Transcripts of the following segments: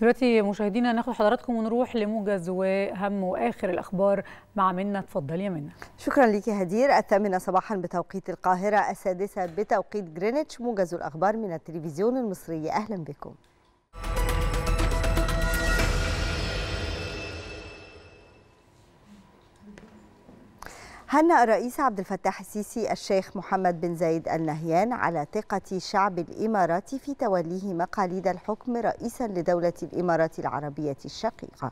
دلوقتي مشاهدينا ناخد حضراتكم ونروح لموجز وهم واخر الاخبار مع منى اتفضل يا منى شكرا لك هدير الثامنه صباحا بتوقيت القاهره السادسه بتوقيت جرينتش موجز الاخبار من التلفزيون المصري اهلا بكم هنأ الرئيس عبد الفتاح السيسي الشيخ محمد بن زايد النهيان على ثقة شعب الإمارات في توليه مقاليد الحكم رئيسا لدولة الإمارات العربية الشقيقة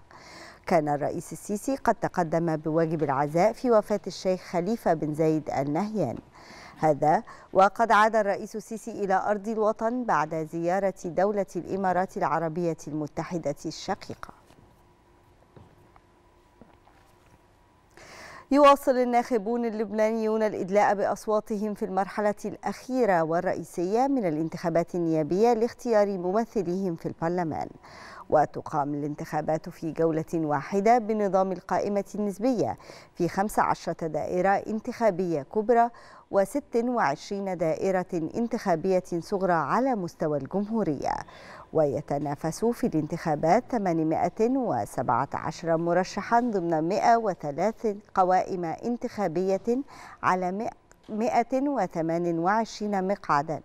كان الرئيس السيسي قد تقدم بواجب العزاء في وفاة الشيخ خليفة بن زايد النهيان هذا وقد عاد الرئيس السيسي إلى أرض الوطن بعد زيارة دولة الإمارات العربية المتحدة الشقيقة يواصل الناخبون اللبنانيون الإدلاء بأصواتهم في المرحلة الأخيرة والرئيسية من الانتخابات النيابية لاختيار ممثليهم في البرلمان وتقام الانتخابات في جولة واحدة بنظام القائمة النسبية في 15 دائرة انتخابية كبرى و26 دائرة انتخابية صغرى على مستوى الجمهورية ويتنافس في الانتخابات 817 مرشحا ضمن 103 قوائم انتخابية على 128 مقعدا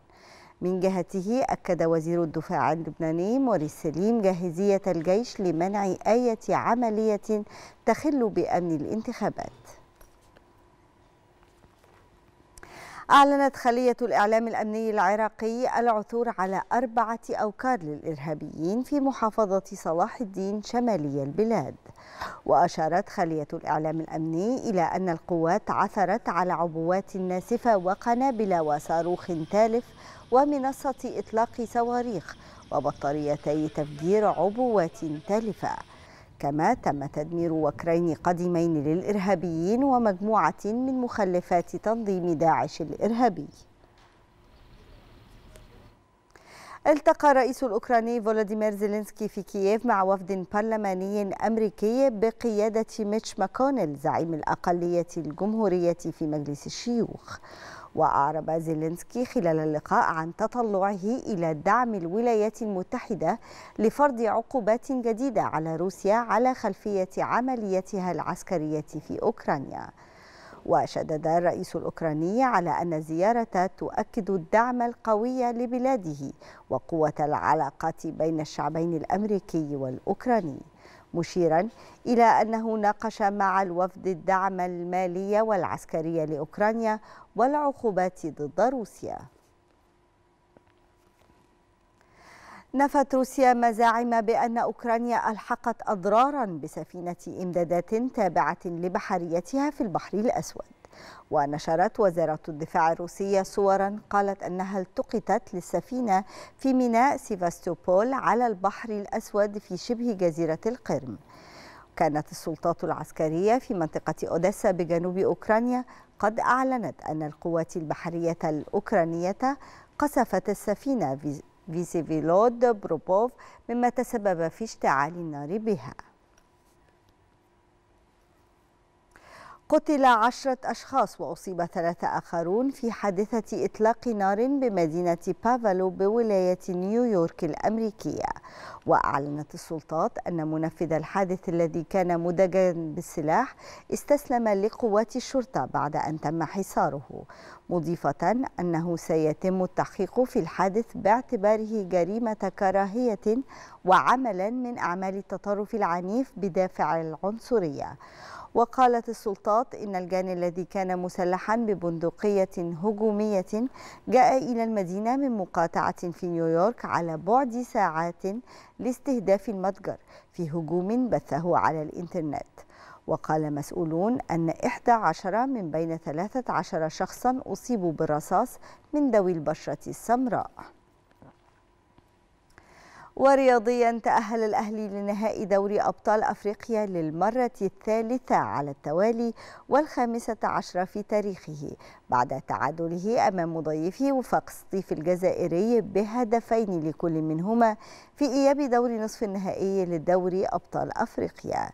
من جهته أكد وزير الدفاع اللبناني موريس سليم جاهزية الجيش لمنع أي عملية تخل بأمن الانتخابات أعلنت خلية الإعلام الأمني العراقي العثور على أربعة أوكار للإرهابيين في محافظة صلاح الدين شمالي البلاد وأشارت خلية الإعلام الأمني إلى أن القوات عثرت على عبوات ناسفة وقنابل وصاروخ تالف ومنصة إطلاق صواريخ وبطاريتي تفجير عبوات تالفة كما تم تدمير وكرين قديمين للإرهابيين ومجموعة من مخلفات تنظيم داعش الإرهابي التقى الرئيس الأوكراني فولاديمير زيلينسكي في كييف مع وفد برلماني أمريكي بقيادة ميتش ماكونيل زعيم الأقلية الجمهورية في مجلس الشيوخ وأعرب زيلينسكي خلال اللقاء عن تطلعه إلى دعم الولايات المتحدة لفرض عقوبات جديدة على روسيا على خلفية عملياتها العسكرية في أوكرانيا وشدد الرئيس الأوكراني على أن الزيارة تؤكد الدعم القوي لبلاده وقوة العلاقات بين الشعبين الأمريكي والأوكراني مشيرا إلى أنه ناقش مع الوفد الدعم المالي والعسكري لأوكرانيا والعقوبات ضد روسيا نفت روسيا مزاعم بأن أوكرانيا ألحقت أضرارا بسفينة إمدادات تابعة لبحريتها في البحر الأسود ونشرت وزارة الدفاع الروسية صورا قالت أنها التقطت للسفينة في ميناء سيفاستوبول على البحر الأسود في شبه جزيرة القرم كانت السلطات العسكرية في منطقة أوديسا بجنوب أوكرانيا قد أعلنت أن القوات البحرية الأوكرانية قصفت السفينة فيسيفيلود بروبوف مما تسبب في اشتعال النار بها قتل عشرة أشخاص وأصيب ثلاثة آخرون في حادثة إطلاق نار بمدينة بافالو بولاية نيويورك الأمريكية وأعلنت السلطات أن منفذ الحادث الذي كان مدجا بالسلاح استسلم لقوات الشرطة بعد أن تم حصاره مضيفة أنه سيتم التحقيق في الحادث باعتباره جريمة كراهية وعملا من أعمال التطرف العنيف بدافع العنصرية وقالت السلطات إن الجان الذي كان مسلحا ببندقية هجومية جاء إلى المدينة من مقاطعة في نيويورك على بعد ساعات لاستهداف المتجر في هجوم بثه على الإنترنت وقال مسؤولون أن 11 من بين 13 شخصا أصيبوا بالرصاص من ذوي البشرة السمراء ورياضيا تأهل الأهلي لنهائي دوري أبطال أفريقيا للمرة الثالثة على التوالي والخامسة عشرة في تاريخه بعد تعادله أمام مضيفه وفاق سطيف الجزائري بهدفين لكل منهما في إياب دور نصف النهائي للدوري أبطال أفريقيا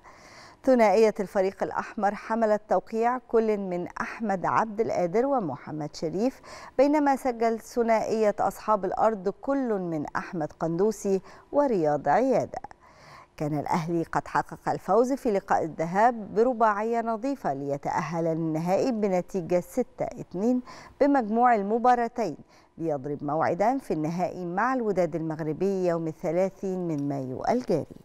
ثنائية الفريق الأحمر حملت توقيع كل من أحمد عبد القادر ومحمد شريف بينما سجل ثنائية أصحاب الأرض كل من أحمد قندوسي ورياض عيادة كان الأهلي قد حقق الفوز في لقاء الذهاب برباعية نظيفة ليتأهل للنهائي بنتيجة 6-2 بمجموع المباراتين ليضرب موعدا في النهائي مع الوداد المغربي يوم الثلاثين من مايو الجاري